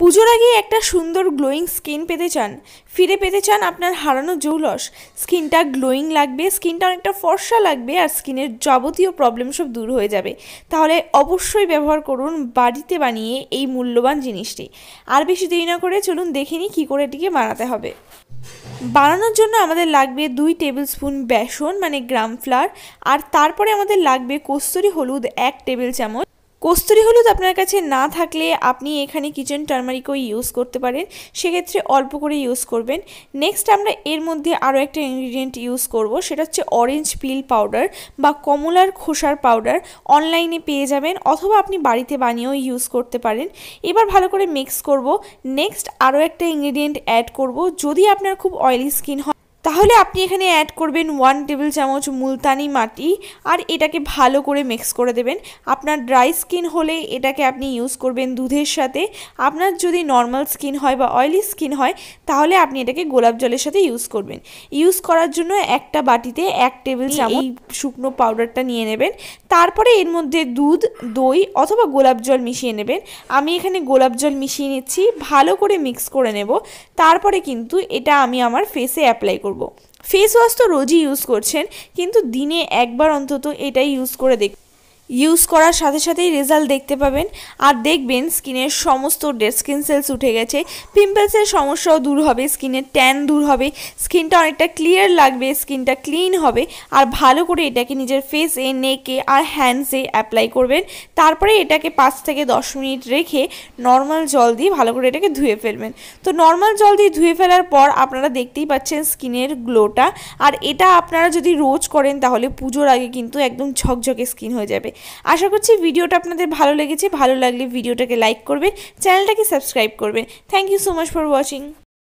পুজোর আগে একটা সুন্দর গ্লোয়িং স্কিন পেতে চান ফিরে পেতে চান আপনার হারানো জৌলস স্কিনটা গ্লোয়িং লাগবে স্কিনটা অনেকটা ফর্সা লাগবে আর স্কিনের যাবতীয় প্রবলেম সব দূর হয়ে যাবে তাহলে অবশ্যই ব্যবহার করুন বাড়িতে বানিয়ে এই মূল্যবান জিনিসটি আর বেশি দেরি না করে চলুন দেখে নিই কী করে এটিকে বানাতে হবে বানানোর জন্য আমাদের লাগবে দুই টেবিল স্পুন বেসন মানে গ্রাম ফ্লার আর তারপরে আমাদের লাগবে কস্তুরি হলুদ এক টেবিল চামচ কস্তুরি হলুদ আপনার কাছে না থাকলে আপনি এখানে কিচেন টার্মারিকও ইউজ করতে পারেন সেক্ষেত্রে অল্প করে ইউজ করবেন নেক্সট আমরা এর মধ্যে আরও একটা ইনগ্রিডিয়েন্ট ইউজ করব সেটা হচ্ছে অরেঞ্জ পিল পাউডার বা কমলার খোসার পাউডার অনলাইনে পেয়ে যাবেন অথবা আপনি বাড়িতে বানিয়েও ইউজ করতে পারেন এবার ভালো করে মিক্স করব নেক্সট আরও একটা ইনগ্রিডিয়েন্ট অ্যাড করব যদি আপনার খুব অয়েলি স্কিন হয় তাহলে আপনি এখানে অ্যাড করবেন ওয়ান টেবিল চামচ মুলতানি মাটি আর এটাকে ভালো করে মিক্স করে দেবেন আপনার ড্রাই স্কিন হলে এটাকে আপনি ইউজ করবেন দুধের সাথে আপনার যদি নর্মাল স্কিন হয় বা অয়েলি স্কিন হয় তাহলে আপনি এটাকে গোলাপ জলের সাথে ইউজ করবেন ইউজ করার জন্য একটা বাটিতে এক টেবিল চামচ শুকনো পাউডারটা নিয়ে নেবেন তারপরে এর মধ্যে দুধ দই অথবা গোলাপ জল মিশিয়ে নেবেন আমি এখানে গোলাপ জল মিশিয়ে নিচ্ছি ভালো করে মিক্স করে নেব তারপরে কিন্তু এটা আমি আমার ফেসে অ্যাপ্লাই করব ফেস ওয়াশ তো রোজই ইউজ করছেন কিন্তু দিনে একবার অন্তত এটাই ইউজ করে দেখ ইউজ করার সাথে সাথেই রেজাল্ট দেখতে পাবেন আর দেখবেন স্কিনের সমস্ত ডেড স্কিন সেলস উঠে গেছে পিম্পলসের সমস্যাও দূর হবে স্কিনের ট্যান দূর হবে স্কিনটা অনেকটা ক্লিয়ার লাগবে স্কিনটা ক্লিন হবে আর ভালো করে এটাকে নিজের ফেসে নেকে আর হ্যান্ডসে অ্যাপ্লাই করবেন তারপরে এটাকে পাঁচ থেকে দশ মিনিট রেখে নর্মাল জল দিয়ে ভালো করে এটাকে ধুয়ে ফেলবেন তো নর্মাল জল দিয়ে ধুয়ে ফেলার পর আপনারা দেখতেই পাচ্ছেন স্কিনের গ্লোটা আর এটা আপনারা যদি রোজ করেন তাহলে পুজোর আগে কিন্তু একদম ঝকঝকে স্কিন হয়ে যাবে আশা করছি ভিডিওটা আপনাদের ভালো লেগেছে ভালো লাগলে ভিডিওটাকে লাইক করবেন চ্যানেলটাকে সাবস্ক্রাইব করবেন thank you so much for watching